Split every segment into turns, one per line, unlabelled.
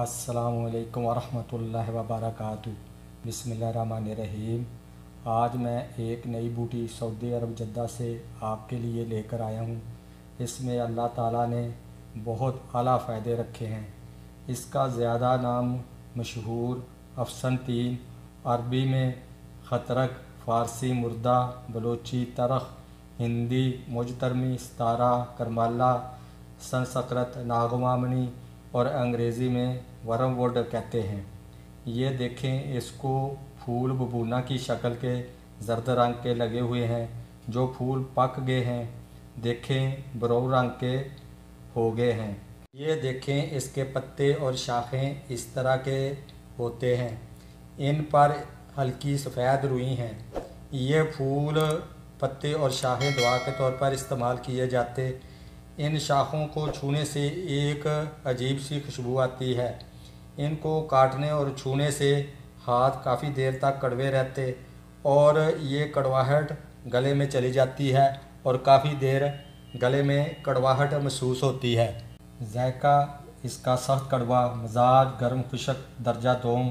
السلام علیکم ورحمۃ اللہ وبرکاتہ بسم اللہ الرحمن الرحیم آج میں ایک نئی بوٹی سعودی عرب جدہ سے آپ کے لیے لے کر آیا ہوں اس میں اللہ تعالیٰ نے بہت اعلیٰ فائدے رکھے ہیں اس کا زیادہ نام مشہور افسن تین عربی میں خطرک فارسی مردہ بلوچی ترخ ہندی مجترمی ستارہ کرمالہ سنسکرت ناغمامنی اور انگریزی میں ورم وڈ کہتے ہیں یہ دیکھیں اس کو پھول ببونا کی شکل کے زرد رنگ کے لگے ہوئے ہیں جو پھول پک گئے ہیں دیکھیں برو رنگ کے ہو گئے ہیں یہ دیکھیں اس کے پتے اور شاخیں اس طرح کے ہوتے ہیں ان پر ہلکی سفید روئی ہیں یہ پھول پتے اور شاخیں دعا کے طور پر استعمال کیے جاتے ان شاخوں کو چھونے سے ایک عجیب سی خوشبو آتی ہے ان کو کاٹنے اور چھونے سے ہاتھ کافی دیر تک کڑوے رہتے اور یہ کڑواہٹ گلے میں چلی جاتی ہے اور کافی دیر گلے میں کڑواہٹ محسوس ہوتی ہے ذائقہ اس کا سخت کڑوا مزاج گرم خشک درجہ دوم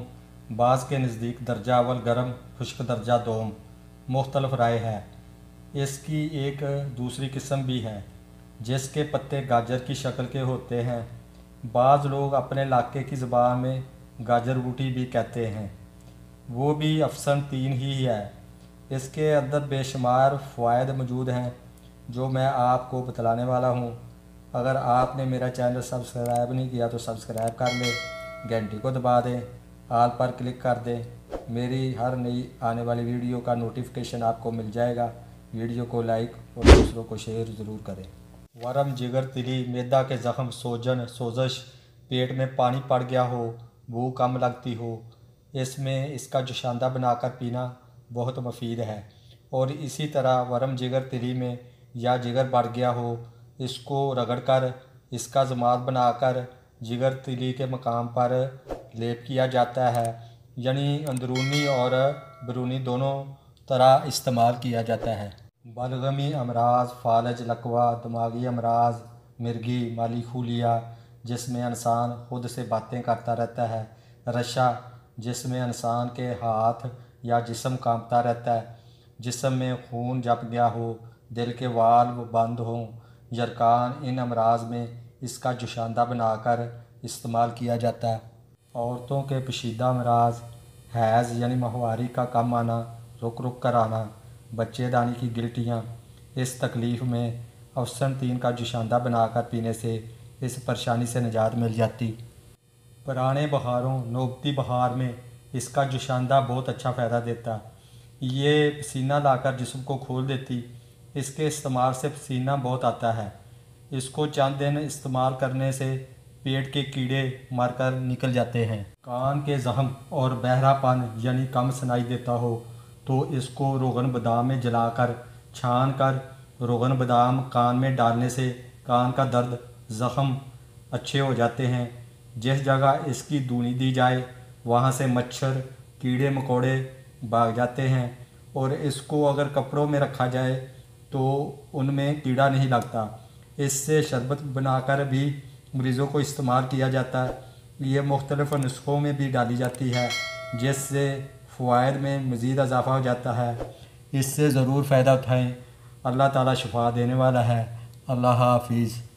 بعض کے نزدیک درجہ اول گرم خشک درجہ دوم مختلف رائے ہے اس کی ایک دوسری قسم بھی ہے جس کے پتے گاجر کی شکل کے ہوتے ہیں بعض لوگ اپنے علاقے کی زبان میں گاجر بوٹی بھی کہتے ہیں وہ بھی افسن تین ہی ہے اس کے اندر بے شمار فوائد موجود ہیں جو میں آپ کو بتلانے والا ہوں اگر آپ نے میرا چینل سبسکرائب نہیں کیا تو سبسکرائب کر لیں گھنٹی کو دبا دیں آل پر کلک کر دیں میری ہر نئی آنے والی ویڈیو کا نوٹیفیکیشن آپ کو مل جائے گا ویڈیو کو لائک اور دوسروں کو شیئر ضرور کریں ورم جگر تلی میدا کے زخم سوجن سوزش پیٹ میں پانی پڑ گیا ہو بھو کم لگتی ہو اس میں اس کا جوشاندہ بنا کر پینا بہت مفید ہے اور اسی طرح ورم جگر تلی میں یا جگر بڑھ گیا ہو اس کو رگڑ کر اس کا زماد بنا کر جگر تلی کے مقام پر لیپ کیا جاتا ہے یعنی اندرونی اور برونی دونوں طرح استعمال کیا جاتا ہے بلغمی امراض فالج لکوا دماغی امراض مرگی مالی خولیا جس میں انسان خود سے باتیں کرتا رہتا ہے رشا جس میں انسان کے ہاتھ یا جسم کانپتا رہتا ہے جسم میں خون جپ گیا ہو دل کے وال بند ہوں جرکان ان امراض میں اس کا جشاندہ بنا کر استعمال کیا جاتا ہے عورتوں کے پشیدہ امراض حیض یعنی ماہواری کا کم آنا رک رک کر آنا بچے دانی کی گلٹیاں اس تکلیف میں افسن تین کا جشاندہ بنا کر پینے سے اس پریشانی سے نجات مل جاتی پرانے بہاروں نوبتی بہار میں اس کا جشاندہ بہت اچھا فائدہ دیتا یہ پسینہ لا کر جسم کو کھول دیتی اس کے استعمال سے پسینہ بہت آتا ہے اس کو چند دن استعمال کرنے سے پیٹ کے کیڑے مر کر نکل جاتے ہیں کان کے زہم اور بہرا پن یعنی کم سنائی دیتا ہو تو اس کو روغن بدام میں جلا کر چھان کر روغن بدام کان میں ڈالنے سے کان کا درد زخم اچھے ہو جاتے ہیں جس جگہ اس کی دونی دی جائے وہاں سے مچھر کیڑے مکوڑے بھاگ جاتے ہیں اور اس کو اگر کپڑوں میں رکھا جائے تو ان میں کیڑا نہیں لگتا اس سے شربت بنا کر بھی مریضوں کو استعمال کیا جاتا ہے یہ مختلف نسخوں میں بھی ڈالی جاتی ہے جس سے فوائد میں مزید اضافہ ہو جاتا ہے اس سے ضرور فائدہ اٹھائیں اللہ تعالیٰ شفا دینے والا ہے اللہ حافظ